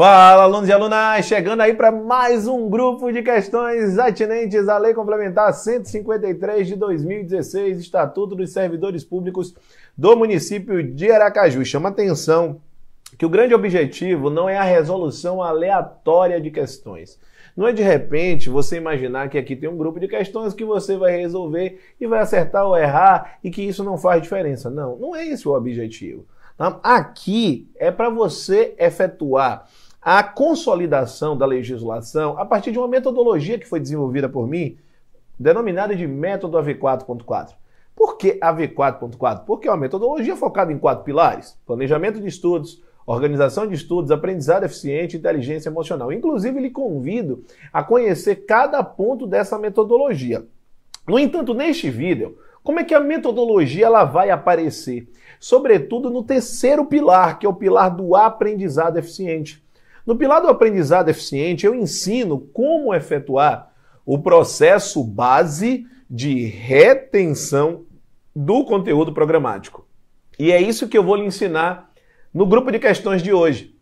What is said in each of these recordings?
Fala, alunos e alunas! Chegando aí para mais um grupo de questões atinentes à Lei Complementar 153 de 2016, Estatuto dos Servidores Públicos do município de Aracaju. Chama atenção que o grande objetivo não é a resolução aleatória de questões. Não é de repente você imaginar que aqui tem um grupo de questões que você vai resolver e vai acertar ou errar e que isso não faz diferença. Não, não é esse o objetivo. Tá? Aqui é para você efetuar a consolidação da legislação a partir de uma metodologia que foi desenvolvida por mim, denominada de método AV4.4. Por que AV4.4? Porque é uma metodologia focada em quatro pilares: planejamento de estudos, organização de estudos, aprendizado eficiente e inteligência emocional. Inclusive, lhe convido a conhecer cada ponto dessa metodologia. No entanto, neste vídeo, como é que a metodologia ela vai aparecer? Sobretudo no terceiro pilar, que é o pilar do aprendizado eficiente. No pilar do aprendizado eficiente, eu ensino como efetuar o processo base de retenção do conteúdo programático. E é isso que eu vou lhe ensinar no grupo de questões de hoje.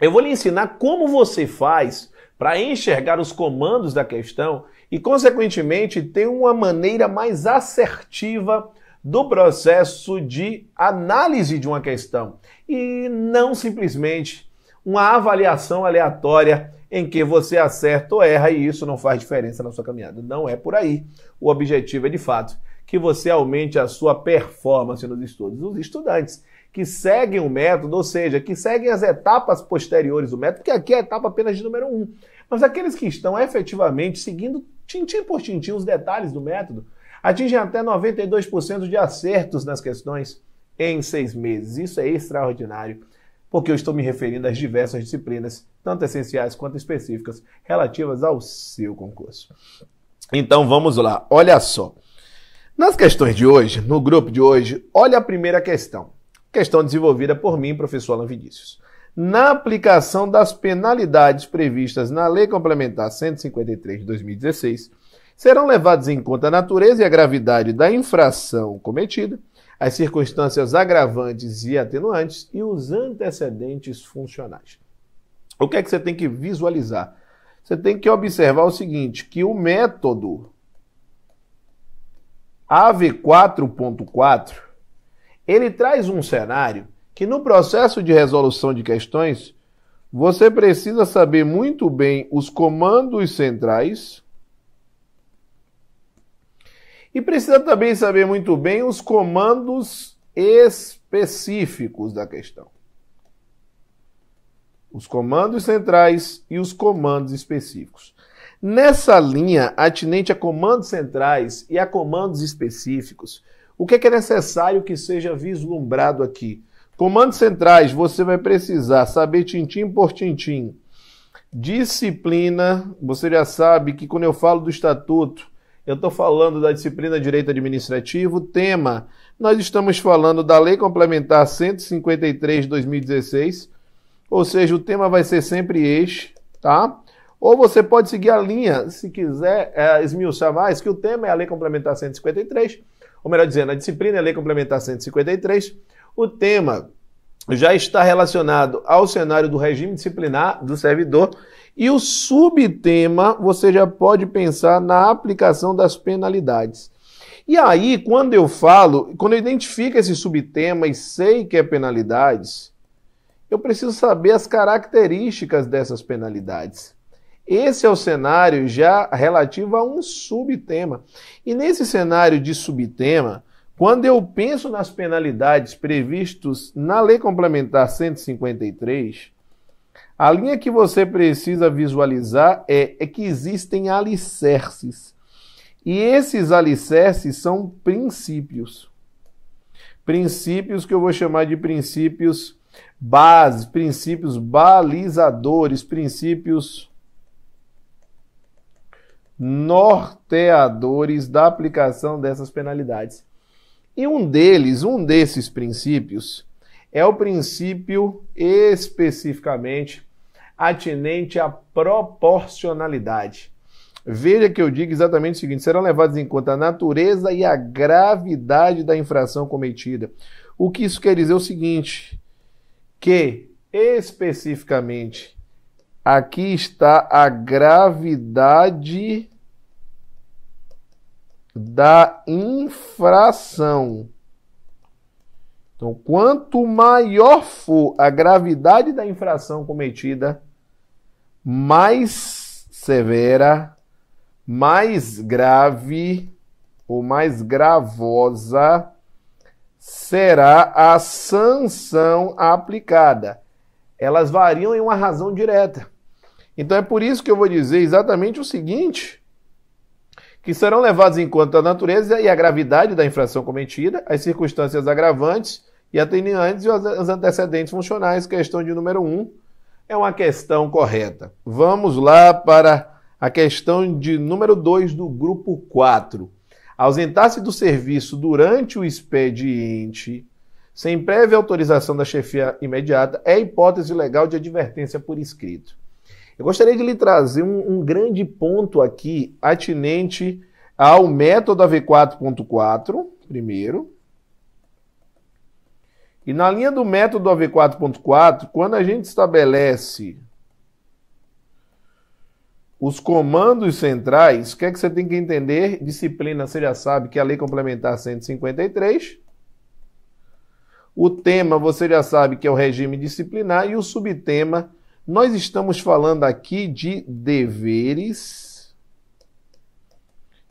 Eu vou lhe ensinar como você faz para enxergar os comandos da questão e, consequentemente, ter uma maneira mais assertiva do processo de análise de uma questão e não simplesmente uma avaliação aleatória em que você acerta ou erra e isso não faz diferença na sua caminhada. Não é por aí. O objetivo é, de fato, que você aumente a sua performance nos estudos. Os estudantes que seguem o método, ou seja, que seguem as etapas posteriores do método, porque aqui é a etapa apenas de número um. Mas aqueles que estão efetivamente seguindo tintim por tintim os detalhes do método, atingem até 92% de acertos nas questões em seis meses. Isso é extraordinário porque eu estou me referindo às diversas disciplinas, tanto essenciais quanto específicas, relativas ao seu concurso. Então vamos lá, olha só. Nas questões de hoje, no grupo de hoje, olha a primeira questão. Questão desenvolvida por mim, professor Alan Vinícius. Na aplicação das penalidades previstas na Lei Complementar 153 de 2016, serão levados em conta a natureza e a gravidade da infração cometida, as circunstâncias agravantes e atenuantes e os antecedentes funcionais. O que é que você tem que visualizar? Você tem que observar o seguinte, que o método AV4.4 ele traz um cenário que no processo de resolução de questões você precisa saber muito bem os comandos centrais e precisa também saber muito bem os comandos específicos da questão. Os comandos centrais e os comandos específicos. Nessa linha, atinente a comandos centrais e a comandos específicos, o que é, que é necessário que seja vislumbrado aqui? Comandos centrais, você vai precisar saber tintim por tintim. Disciplina, você já sabe que quando eu falo do estatuto, eu estou falando da disciplina Direito Administrativo, tema. Nós estamos falando da Lei Complementar 153 de 2016, ou seja, o tema vai ser sempre este, tá? Ou você pode seguir a linha, se quiser é, esmiuçar mais, que o tema é a Lei Complementar 153, ou melhor dizendo, a disciplina é a Lei Complementar 153. O tema já está relacionado ao cenário do regime disciplinar do servidor e o subtema, você já pode pensar na aplicação das penalidades. E aí, quando eu falo, quando eu identifico esse subtema e sei que é penalidades, eu preciso saber as características dessas penalidades. Esse é o cenário já relativo a um subtema. E nesse cenário de subtema, quando eu penso nas penalidades previstas na Lei Complementar 153, a linha que você precisa visualizar é, é que existem alicerces. E esses alicerces são princípios. Princípios que eu vou chamar de princípios base, princípios balizadores, princípios norteadores da aplicação dessas penalidades. E um deles, um desses princípios, é o princípio especificamente atinente à proporcionalidade. Veja que eu digo exatamente o seguinte: serão levados em conta a natureza e a gravidade da infração cometida. O que isso quer dizer é o seguinte: que especificamente aqui está a gravidade da infração. Então, quanto maior for a gravidade da infração cometida, mais severa, mais grave ou mais gravosa será a sanção aplicada. Elas variam em uma razão direta. Então é por isso que eu vou dizer exatamente o seguinte: que serão levados em conta a natureza e a gravidade da infração cometida, as circunstâncias agravantes e atenuantes e os antecedentes funcionais. Questão de número 1 um, é uma questão correta. Vamos lá para a questão de número 2 do grupo 4. Ausentar-se do serviço durante o expediente sem prévia autorização da chefia imediata é hipótese legal de advertência por escrito. Eu gostaria de lhe trazer um, um grande ponto aqui atinente ao método AV4.4, primeiro, e na linha do método AV 4.4, quando a gente estabelece os comandos centrais, o que é que você tem que entender? Disciplina, você já sabe que é a Lei Complementar 153. O tema, você já sabe que é o regime disciplinar. E o subtema, nós estamos falando aqui de deveres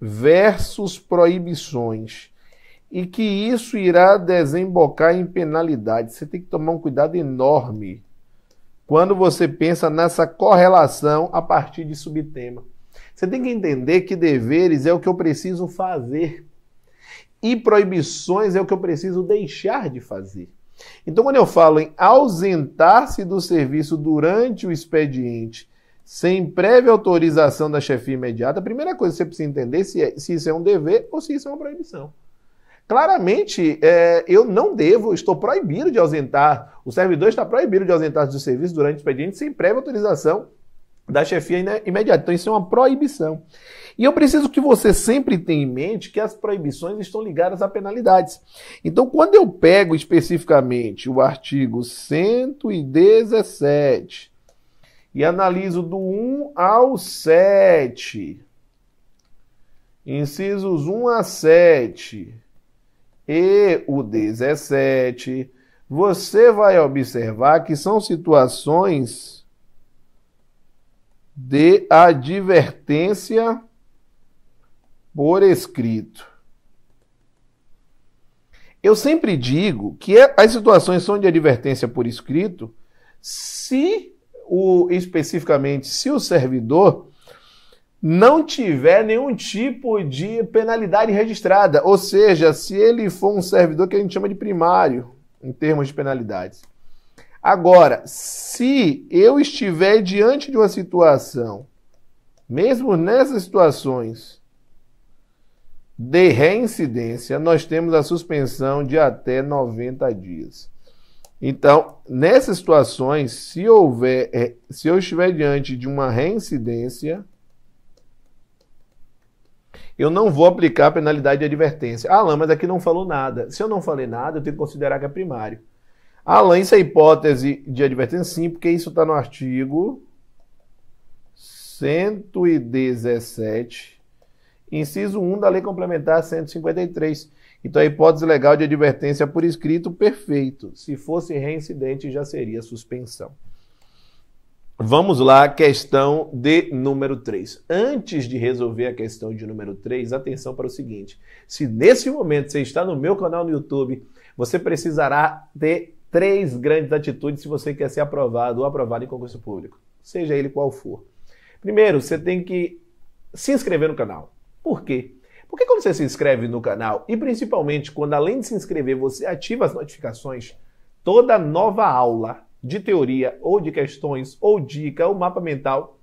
versus proibições e que isso irá desembocar em penalidade. Você tem que tomar um cuidado enorme quando você pensa nessa correlação a partir de subtema. Você tem que entender que deveres é o que eu preciso fazer e proibições é o que eu preciso deixar de fazer. Então, quando eu falo em ausentar-se do serviço durante o expediente sem prévia autorização da chefia imediata, a primeira coisa que você precisa entender é se, é se isso é um dever ou se isso é uma proibição. Claramente, é, eu não devo, estou proibido de ausentar, o servidor está proibido de ausentar do serviço durante o expediente sem prévia autorização da chefia imediata. Então, isso é uma proibição. E eu preciso que você sempre tenha em mente que as proibições estão ligadas a penalidades. Então, quando eu pego especificamente o artigo 117 e analiso do 1 ao 7, incisos 1 a 7, e o 17, você vai observar que são situações de advertência por escrito. Eu sempre digo que é, as situações são de advertência por escrito se o especificamente se o servidor não tiver nenhum tipo de penalidade registrada. Ou seja, se ele for um servidor que a gente chama de primário, em termos de penalidades. Agora, se eu estiver diante de uma situação, mesmo nessas situações de reincidência, nós temos a suspensão de até 90 dias. Então, nessas situações, se houver, é, se eu estiver diante de uma reincidência, eu não vou aplicar a penalidade de advertência. Alain, mas aqui não falou nada. Se eu não falei nada, eu tenho que considerar que é primário. Alain, isso é hipótese de advertência? Sim, porque isso está no artigo 117, inciso 1 da Lei Complementar 153. Então, a hipótese legal de advertência por escrito, perfeito. Se fosse reincidente, já seria suspensão. Vamos lá, questão de número 3. Antes de resolver a questão de número 3, atenção para o seguinte: se nesse momento você está no meu canal no YouTube, você precisará ter três grandes atitudes se você quer ser aprovado ou aprovado em concurso público, seja ele qual for. Primeiro, você tem que se inscrever no canal. Por quê? Porque quando você se inscreve no canal e principalmente quando além de se inscrever você ativa as notificações, toda nova aula de teoria ou de questões ou dica ou mapa mental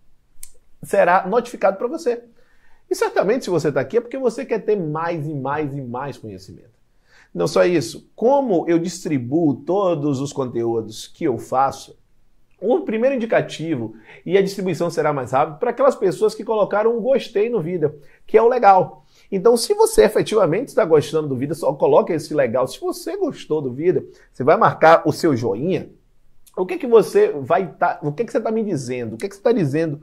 será notificado para você. E certamente, se você está aqui, é porque você quer ter mais e mais e mais conhecimento. Não só isso, como eu distribuo todos os conteúdos que eu faço, o primeiro indicativo e a distribuição será mais rápida para aquelas pessoas que colocaram um gostei no vídeo, que é o legal. Então, se você efetivamente está gostando do vídeo, só coloca esse legal. Se você gostou do vídeo, você vai marcar o seu joinha, o que que você vai estar, tá, o que que você está me dizendo? O que que você está dizendo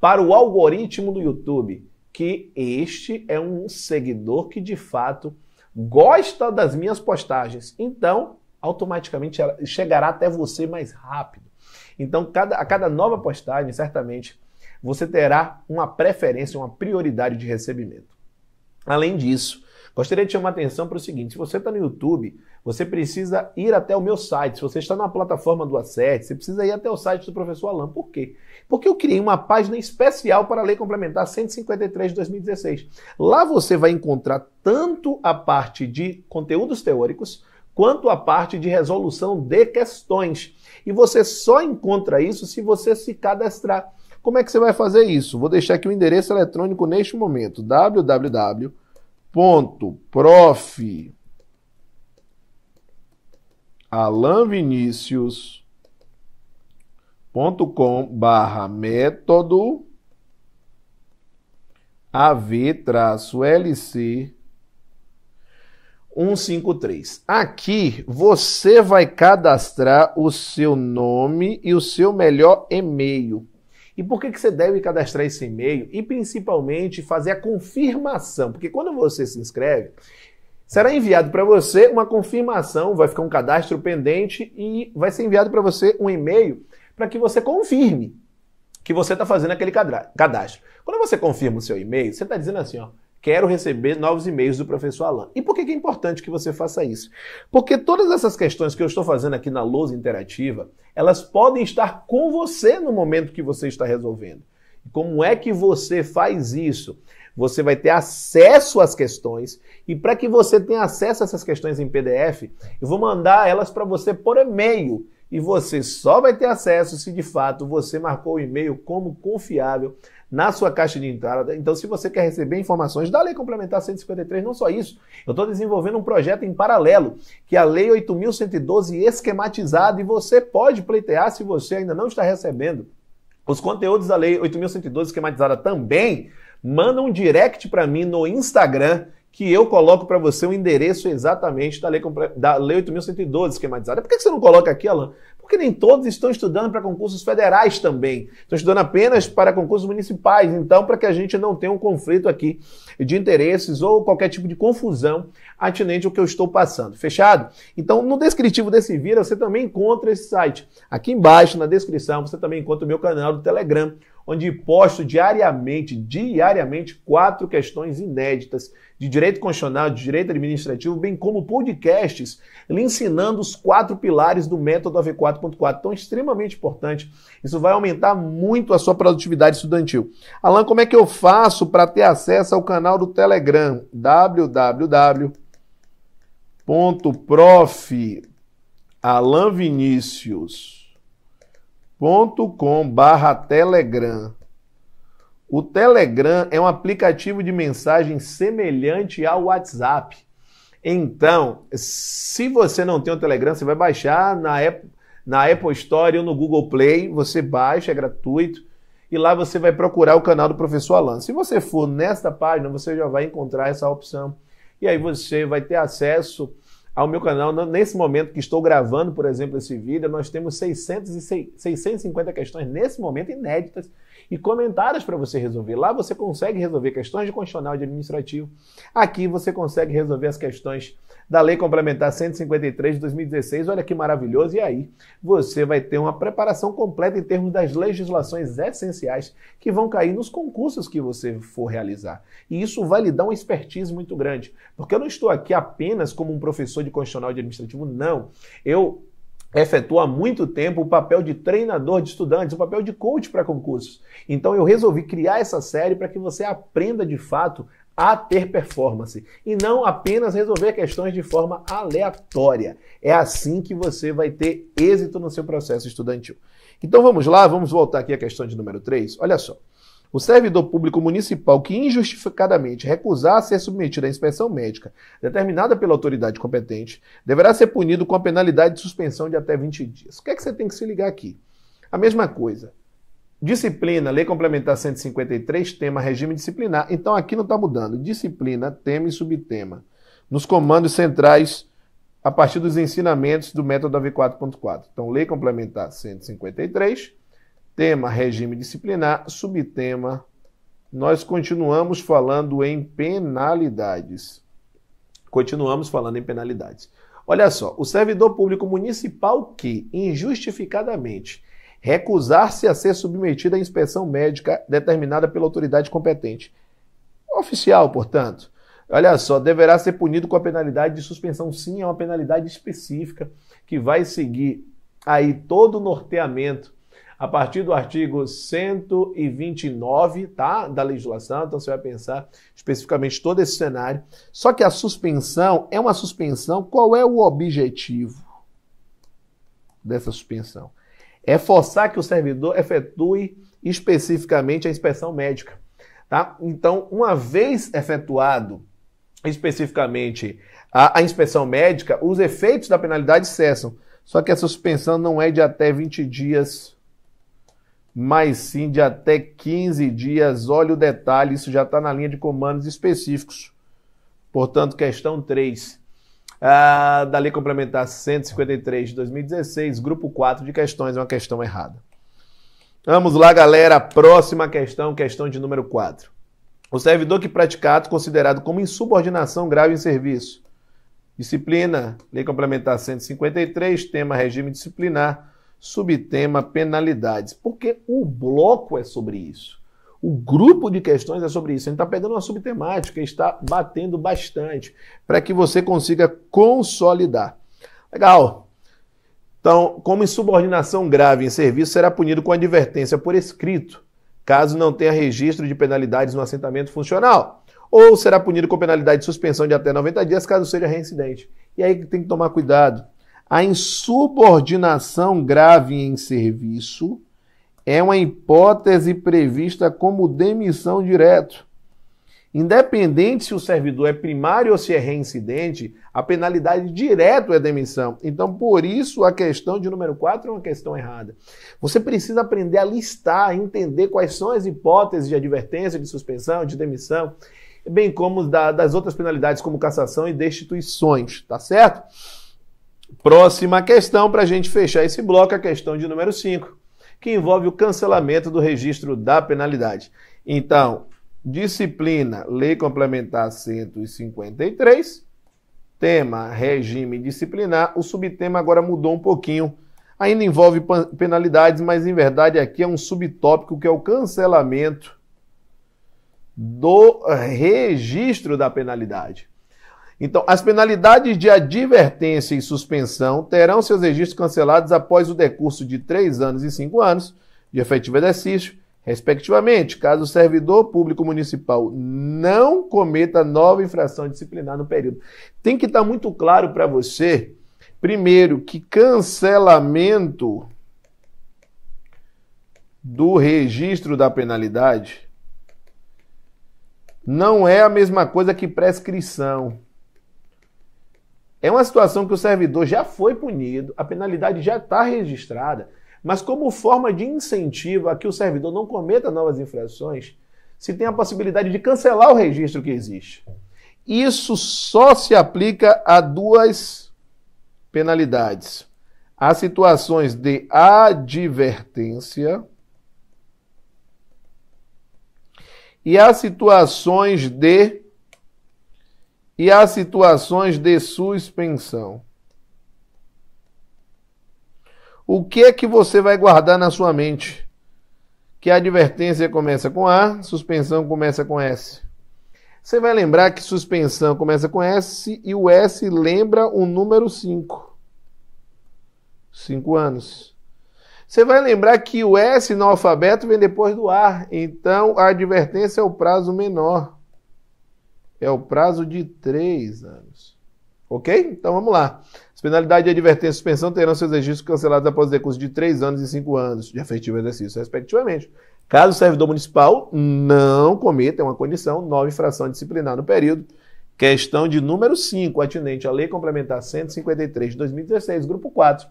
para o algoritmo do YouTube que este é um seguidor que de fato gosta das minhas postagens? Então, automaticamente ela chegará até você mais rápido. Então, cada, a cada nova postagem, certamente, você terá uma preferência, uma prioridade de recebimento. Além disso, gostaria de chamar a atenção para o seguinte: se você está no YouTube, você precisa ir até o meu site. Se você está na plataforma do Acerte, você precisa ir até o site do professor Alain. Por quê? Porque eu criei uma página especial para a Lei Complementar 153 de 2016. Lá você vai encontrar tanto a parte de conteúdos teóricos quanto a parte de resolução de questões. E você só encontra isso se você se cadastrar. Como é que você vai fazer isso? Vou deixar aqui o endereço eletrônico neste momento: www.prof. alanvinicius.com barra método AV-LC 153. Aqui você vai cadastrar o seu nome e o seu melhor e-mail. E por que, que você deve cadastrar esse e-mail e principalmente fazer a confirmação? Porque quando você se inscreve, será enviado para você uma confirmação, vai ficar um cadastro pendente e vai ser enviado para você um e-mail para que você confirme que você está fazendo aquele cadastro. Quando você confirma o seu e-mail, você está dizendo assim, ó, Quero receber novos e-mails do professor Alain. E por que é importante que você faça isso? Porque todas essas questões que eu estou fazendo aqui na lousa interativa, elas podem estar com você no momento que você está resolvendo. como é que você faz isso? Você vai ter acesso às questões e para que você tenha acesso a essas questões em PDF, eu vou mandar elas para você por e-mail e você só vai ter acesso se de fato você marcou o e-mail como confiável na sua caixa de entrada. Então, se você quer receber informações da Lei Complementar 153, não só isso, eu estou desenvolvendo um projeto em paralelo, que é a Lei 8.112 esquematizada, e você pode pleitear se você ainda não está recebendo. Os conteúdos da Lei 8.112 esquematizada também mandam um direct para mim no Instagram, que eu coloco para você o endereço exatamente da lei, da lei 8.112 esquematizada. Por que você não coloca aqui, Alan? porque nem todos estão estudando para concursos federais também. Estão estudando apenas para concursos municipais. Então, para que a gente não tenha um conflito aqui de interesses ou qualquer tipo de confusão atinente ao que eu estou passando. Fechado? Então, no descritivo desse vídeo, você também encontra esse site. Aqui embaixo, na descrição, você também encontra o meu canal do Telegram onde posto diariamente, diariamente, quatro questões inéditas de direito constitucional, de direito administrativo, bem como podcasts lhe ensinando os quatro pilares do método AV4.4. Então, extremamente importante. Isso vai aumentar muito a sua produtividade estudantil. Alan, como é que eu faço para ter acesso ao canal do Telegram? www.prof telegram. O Telegram é um aplicativo de mensagem semelhante ao WhatsApp. Então, se você não tem o Telegram, você vai baixar na Apple, na Apple Store ou no Google Play, você baixa, é gratuito, e lá você vai procurar o canal do Professor Alan. Se você for nesta página, você já vai encontrar essa opção, e aí você vai ter acesso ao meu canal. Nesse momento que estou gravando, por exemplo, esse vídeo, nós temos 600 e 650 questões nesse momento inéditas e comentadas para você resolver. Lá você consegue resolver questões de constitucional de administrativo. Aqui você consegue resolver as questões da Lei Complementar 153 de 2016. Olha que maravilhoso! E aí você vai ter uma preparação completa em termos das legislações essenciais que vão cair nos concursos que você for realizar. E isso vai lhe dar uma expertise muito grande, porque eu não estou aqui apenas como um professor de constitucional de administrativo, não. Eu efetuo há muito tempo o papel de treinador de estudantes, o papel de coach para concursos. Então eu resolvi criar essa série para que você aprenda de fato a ter performance e não apenas resolver questões de forma aleatória. É assim que você vai ter êxito no seu processo estudantil. Então vamos lá, vamos voltar aqui à questão de número 3. Olha só. O servidor público municipal que injustificadamente recusar a ser submetido à inspeção médica determinada pela autoridade competente deverá ser punido com a penalidade de suspensão de até 20 dias. O que é que você tem que se ligar aqui? A mesma coisa. Disciplina, Lei Complementar 153, tema regime disciplinar. Então aqui não está mudando. Disciplina, tema e subtema. Nos comandos centrais, a partir dos ensinamentos do método AV 4.4. Então, Lei Complementar 153, tema regime disciplinar, subtema. Nós continuamos falando em penalidades. Continuamos falando em penalidades. Olha só, o servidor público municipal que, injustificadamente, recusar-se a ser submetido à inspeção médica determinada pela autoridade competente. oficial, portanto, olha só, deverá ser punido com a penalidade de suspensão. Sim, é uma penalidade específica que vai seguir aí todo o norteamento a partir do artigo 129, tá, da legislação. Então você vai pensar especificamente todo esse cenário. Só que a suspensão é uma suspensão. Qual é o objetivo dessa suspensão? é forçar que o servidor efetue especificamente a inspeção médica. Tá? Então, uma vez efetuado especificamente a, a inspeção médica, os efeitos da penalidade cessam. Só que a suspensão não é de até 20 dias, mas sim de até 15 dias. Olha o detalhe, isso já está na linha de comandos específicos. Portanto, questão 3. Ah, da Lei Complementar 153 de 2016, grupo 4 de questões, é uma questão errada. Vamos lá, galera. Próxima questão, questão de número 4. O servidor que praticar ato considerado como insubordinação grave em serviço. Disciplina, Lei Complementar 153, tema regime disciplinar, subtema penalidades. Porque o bloco é sobre isso. O grupo de questões é sobre isso. A gente está pegando uma subtemática está batendo bastante para que você consiga consolidar. Legal. Então, como insubordinação grave em serviço, será punido com advertência por escrito, caso não tenha registro de penalidades no assentamento funcional. Ou será punido com penalidade de suspensão de até 90 dias, caso seja reincidente. E aí tem que tomar cuidado. A insubordinação grave em serviço é uma hipótese prevista como demissão direto. Independente se o servidor é primário ou se é reincidente, a penalidade direta é demissão. Então, por isso, a questão de número 4 é uma questão errada. Você precisa aprender a listar, entender quais são as hipóteses de advertência, de suspensão, de demissão, bem como das outras penalidades, como cassação e destituições, tá certo? Próxima questão para a gente fechar esse bloco, é a questão de número 5 que envolve o cancelamento do registro da penalidade. Então, disciplina, Lei Complementar 153, tema regime disciplinar. O subtema agora mudou um pouquinho. Ainda envolve penalidades, mas em verdade aqui é um subtópico que é o cancelamento do registro da penalidade. Então, as penalidades de advertência e suspensão terão seus registros cancelados após o decurso de três anos e cinco anos de efetivo exercício, respectivamente, caso o servidor público municipal não cometa nova infração disciplinar no período. Tem que estar muito claro para você, primeiro, que cancelamento do registro da penalidade não é a mesma coisa que prescrição. É uma situação que o servidor já foi punido, a penalidade já está registrada, mas como forma de incentivo a que o servidor não cometa novas infrações, se tem a possibilidade de cancelar o registro que existe. Isso só se aplica a duas penalidades: as situações de advertência e as situações de e há situações de suspensão. O que é que você vai guardar na sua mente? Que a advertência começa com A, suspensão começa com S. Você vai lembrar que suspensão começa com S e o S lembra o número 5. 5 anos. Você vai lembrar que o S no alfabeto vem depois do A, então a advertência é o prazo menor é o prazo de três anos. Ok? Então vamos lá. As penalidades de advertência e suspensão terão seus registros cancelados após decurso de três anos e cinco anos de efetivo exercício, respectivamente. Caso o servidor municipal não cometa uma condição, nova infração disciplinar no período. Questão de número 5, atinente à Lei Complementar 153 de 2016, grupo 4.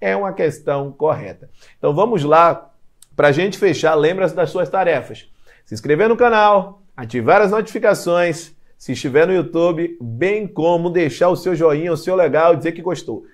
É uma questão correta. Então vamos lá, para a gente fechar, lembra-se das suas tarefas. Se inscrever no canal, ativar as notificações se estiver no YouTube, bem como deixar o seu joinha, o seu legal, dizer que gostou.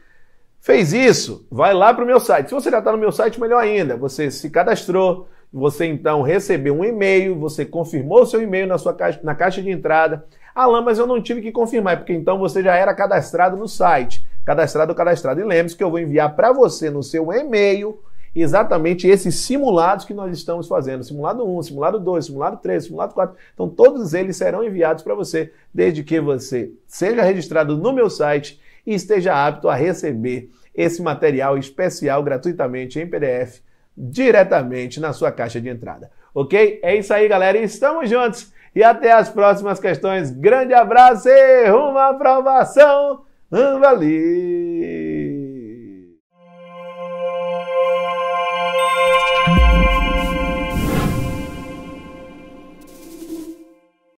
Fez isso? Vai lá para o meu site. Se você já está no meu site, melhor ainda. Você se cadastrou, você então recebeu um e-mail, você confirmou o seu e-mail na sua caixa, na caixa de entrada. Ah, lá, mas eu não tive que confirmar, é porque então você já era cadastrado no site. Cadastrado, cadastrado. E lembre-se que eu vou enviar para você no seu e-mail exatamente esses simulados que nós estamos fazendo. Simulado 1, simulado 2, simulado 3, simulado 4. Então, todos eles serão enviados para você, desde que você seja registrado no meu site e esteja apto a receber esse material especial gratuitamente em PDF diretamente na sua caixa de entrada. Ok? É isso aí, galera. Estamos juntos e até as próximas questões. Grande abraço e uma aprovação. Hum, valeu!